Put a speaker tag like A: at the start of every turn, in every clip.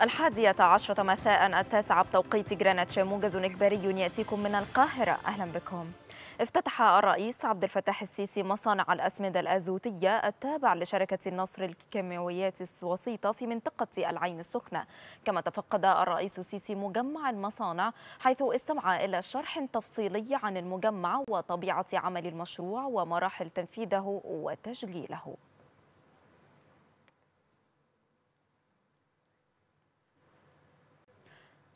A: الحادية عشرة مساء التاسعة بتوقيت جرانتش موجز إخباري يأتيكم من القاهرة أهلا بكم افتتح الرئيس عبد الفتاح السيسي مصانع الأسمدة الأزوتية التابع لشركة النصر الكيماويات الوسيطة في منطقة العين السخنة كما تفقد الرئيس السيسي مجمع المصانع حيث استمع إلى شرح تفصيلي عن المجمع وطبيعة عمل المشروع ومراحل تنفيذه وتشغيله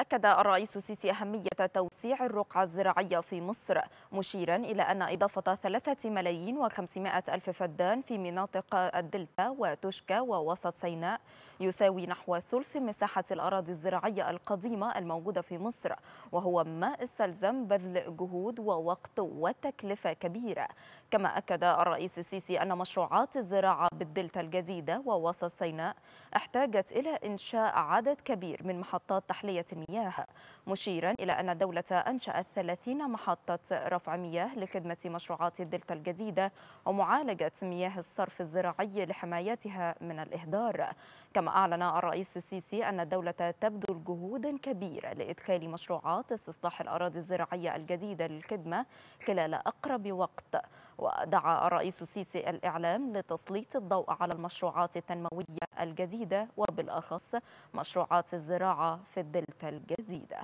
A: أكد الرئيس السيسي أهمية توسيع الرقعة الزراعية في مصر مشيرا إلى أن إضافة ثلاثة ملايين وخمسمائة ألف فدان في مناطق الدلتا وتشكا ووسط سيناء يساوي نحو ثلث مساحة الأراضي الزراعية القديمة الموجودة في مصر وهو ما استلزم بذل جهود ووقت وتكلفة كبيرة كما أكد الرئيس السيسي أن مشروعات الزراعة بالدلتا الجديدة ووسط سيناء احتاجت إلى إنشاء عدد كبير من محطات تحلية المياه مشيرا إلى أن الدولة أنشأت 30 محطة رفع مياه لخدمة مشروعات الدلتا الجديدة ومعالجة مياه الصرف الزراعي لحمايتها من الإهدار كما أعلن الرئيس السيسي أن الدولة تبذل جهودا كبيرة لإدخال مشروعات استصلاح الأراضي الزراعية الجديدة للخدمة خلال أقرب وقت ودعا الرئيس السيسي الإعلام لتسليط الضوء على المشروعات التنموية الجديدة وبالأخص مشروعات الزراعة في الدلتا الجديدة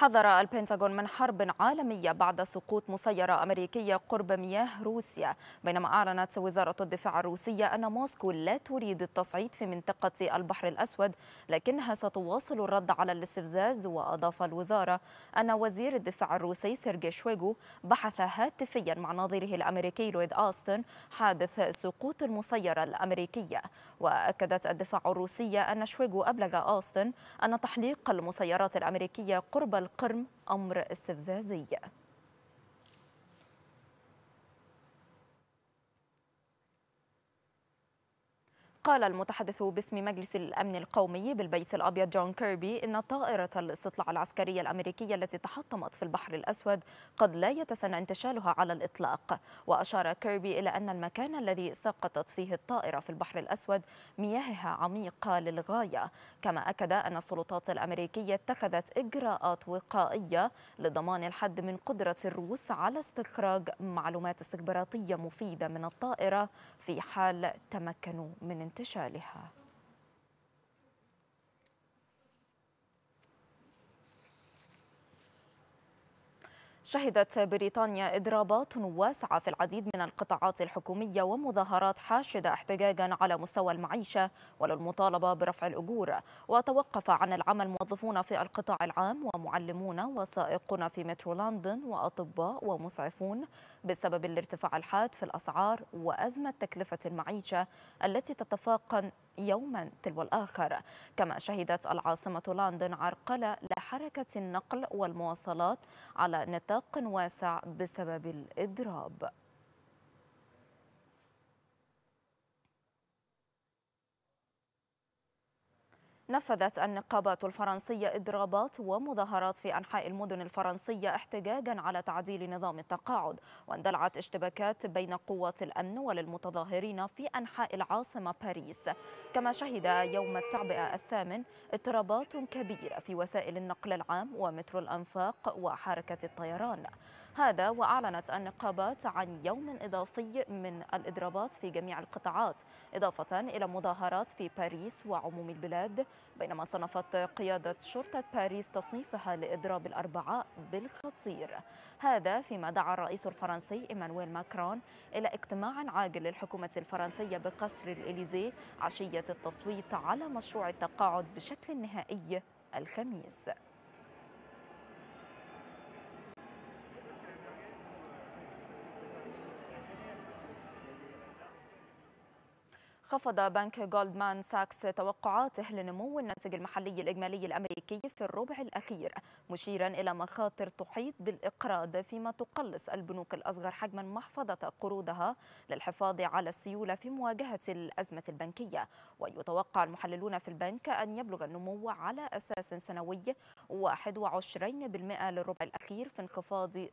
A: حذر البنتاغون من حرب عالمية بعد سقوط مسيرة أمريكية قرب مياه روسيا بينما أعلنت وزارة الدفاع الروسية أن موسكو لا تريد التصعيد في منطقة البحر الأسود لكنها ستواصل الرد على الاستفزاز وأضاف الوزارة أن وزير الدفاع الروسي سيرجي شويغو بحث هاتفيا مع نظيره الأمريكي لويد آستن حادث سقوط المسيرة الأمريكية وأكدت الدفاع الروسية أن شويغو أبلغ آستن أن تحليق المسيرات الأمريكية قرب القرم أمر استفزازي قال المتحدث باسم مجلس الأمن القومي بالبيت الأبيض جون كيربي إن طائرة الاستطلاع العسكرية الأمريكية التي تحطمت في البحر الأسود قد لا يتسنى انتشالها على الإطلاق وأشار كيربي إلى أن المكان الذي سقطت فيه الطائرة في البحر الأسود مياهها عميقة للغاية كما أكد أن السلطات الأمريكية اتخذت إجراءات وقائية لضمان الحد من قدرة الروس على استخراج معلومات استخباراتية مفيدة من الطائرة في حال تمكنوا من انتشالها وانتشالها شهدت بريطانيا إضرابات واسعة في العديد من القطاعات الحكومية ومظاهرات حاشدة احتجاجا على مستوى المعيشة وللمطالبة برفع الأجور وتوقف عن العمل موظفون في القطاع العام ومعلمون وسائقون في مترو لندن وأطباء ومسعفون بسبب الارتفاع الحاد في الأسعار وأزمة تكلفة المعيشة التي تتفاقم يوما تلو الآخر كما شهدت العاصمة لندن عرقلة لحركة النقل والمواصلات على نطاق واسع بسبب الإضراب نفذت النقابات الفرنسية إضرابات ومظاهرات في أنحاء المدن الفرنسية احتجاجا على تعديل نظام التقاعد واندلعت اشتباكات بين قوات الأمن وللمتظاهرين في أنحاء العاصمة باريس كما شهد يوم التعبئة الثامن اضطرابات كبيرة في وسائل النقل العام ومترو الأنفاق وحركة الطيران هذا وأعلنت النقابات عن يوم إضافي من الإضرابات في جميع القطاعات إضافة إلى مظاهرات في باريس وعموم البلاد بينما صنفت قيادة شرطة باريس تصنيفها لإضراب الأربعاء بالخطير هذا فيما دعا الرئيس الفرنسي إيمانويل ماكرون إلى اجتماع عاجل للحكومة الفرنسية بقصر الإليزيه عشية التصويت على مشروع التقاعد بشكل نهائي الخميس خفض بنك جولدمان ساكس توقعاته لنمو الناتج المحلي الإجمالي الأمريكي الأمريكي في الربع الأخير مشيرا إلى مخاطر تحيط بالإقراض فيما تقلص البنوك الأصغر حجما محفظة قروضها للحفاظ على السيولة في مواجهة الأزمة البنكية ويتوقع المحللون في البنك أن يبلغ النمو على أساس سنوي 21% للربع الأخير في انخفاض 0.3%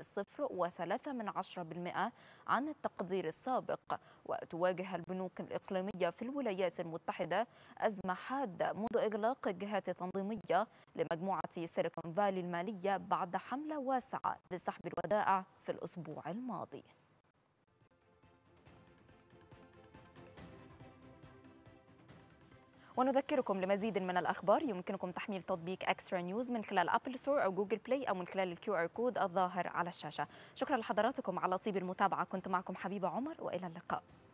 A: عن التقدير السابق وتواجه البنوك الإقليمية في الولايات المتحدة أزمة حادة منذ إغلاق الجهات التنظيمية لمجموعة سيليكون فالي المالية بعد حملة واسعة لسحب الودائع في الأسبوع الماضي ونذكركم لمزيد من الأخبار يمكنكم تحميل تطبيق أكسترا نيوز من خلال أبل ستور أو جوجل بلاي أو من خلال الكيو آر كود الظاهر على الشاشة شكرا لحضراتكم على طيب المتابعة كنت معكم حبيبة عمر وإلى اللقاء